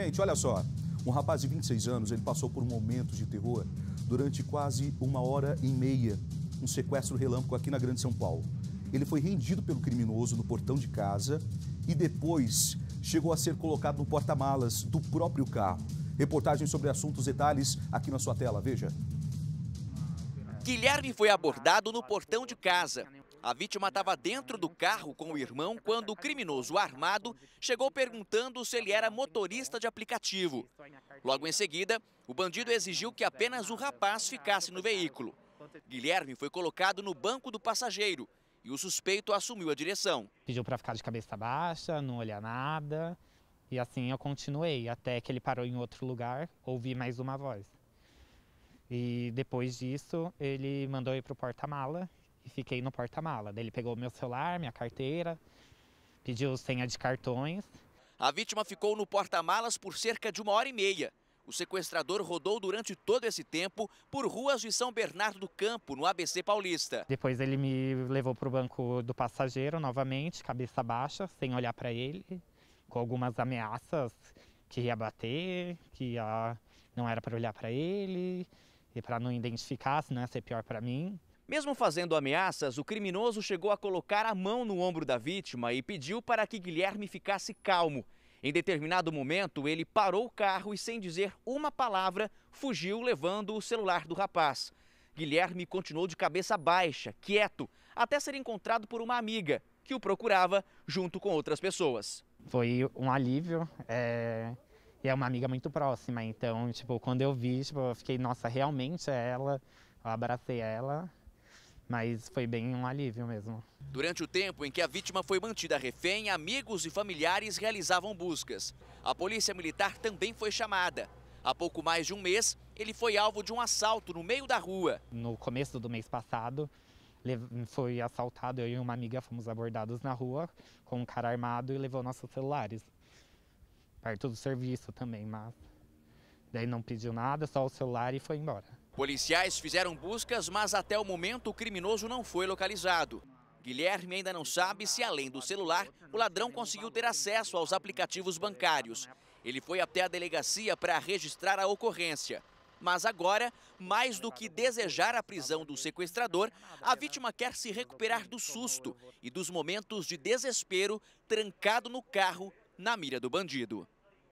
Gente, olha só. Um rapaz de 26 anos, ele passou por um momento de terror durante quase uma hora e meia. Um sequestro relâmpago aqui na Grande São Paulo. Ele foi rendido pelo criminoso no portão de casa e depois chegou a ser colocado no porta-malas do próprio carro. Reportagem sobre assuntos detalhes aqui na sua tela, veja. Guilherme foi abordado no portão de casa. A vítima estava dentro do carro com o irmão quando o criminoso armado chegou perguntando se ele era motorista de aplicativo. Logo em seguida, o bandido exigiu que apenas o rapaz ficasse no veículo. Guilherme foi colocado no banco do passageiro e o suspeito assumiu a direção. Pediu para ficar de cabeça baixa, não olhar nada. E assim eu continuei, até que ele parou em outro lugar, ouvi mais uma voz. E depois disso, ele mandou ir para o porta-mala e fiquei no porta-mala. Ele pegou meu celular, minha carteira, pediu senha de cartões. A vítima ficou no porta-malas por cerca de uma hora e meia. O sequestrador rodou durante todo esse tempo por ruas de São Bernardo do Campo, no ABC Paulista. Depois ele me levou para o banco do passageiro novamente, cabeça baixa, sem olhar para ele, com algumas ameaças que ia bater, que ia... não era para olhar para ele e para não identificar, senão ia ser pior para mim. Mesmo fazendo ameaças, o criminoso chegou a colocar a mão no ombro da vítima e pediu para que Guilherme ficasse calmo. Em determinado momento, ele parou o carro e, sem dizer uma palavra, fugiu levando o celular do rapaz. Guilherme continuou de cabeça baixa, quieto, até ser encontrado por uma amiga que o procurava junto com outras pessoas. Foi um alívio. É... E é uma amiga muito próxima, então, tipo, quando eu vi, tipo, eu fiquei, nossa, realmente é ela. Eu abracei ela mas foi bem um alívio mesmo. Durante o tempo em que a vítima foi mantida refém, amigos e familiares realizavam buscas. A polícia militar também foi chamada. Há pouco mais de um mês, ele foi alvo de um assalto no meio da rua. No começo do mês passado, foi assaltado, eu e uma amiga fomos abordados na rua com um cara armado e levou nossos celulares. Perto do serviço também, mas Daí não pediu nada, só o celular e foi embora. Policiais fizeram buscas, mas até o momento o criminoso não foi localizado. Guilherme ainda não sabe se, além do celular, o ladrão conseguiu ter acesso aos aplicativos bancários. Ele foi até a delegacia para registrar a ocorrência. Mas agora, mais do que desejar a prisão do sequestrador, a vítima quer se recuperar do susto e dos momentos de desespero trancado no carro na mira do bandido.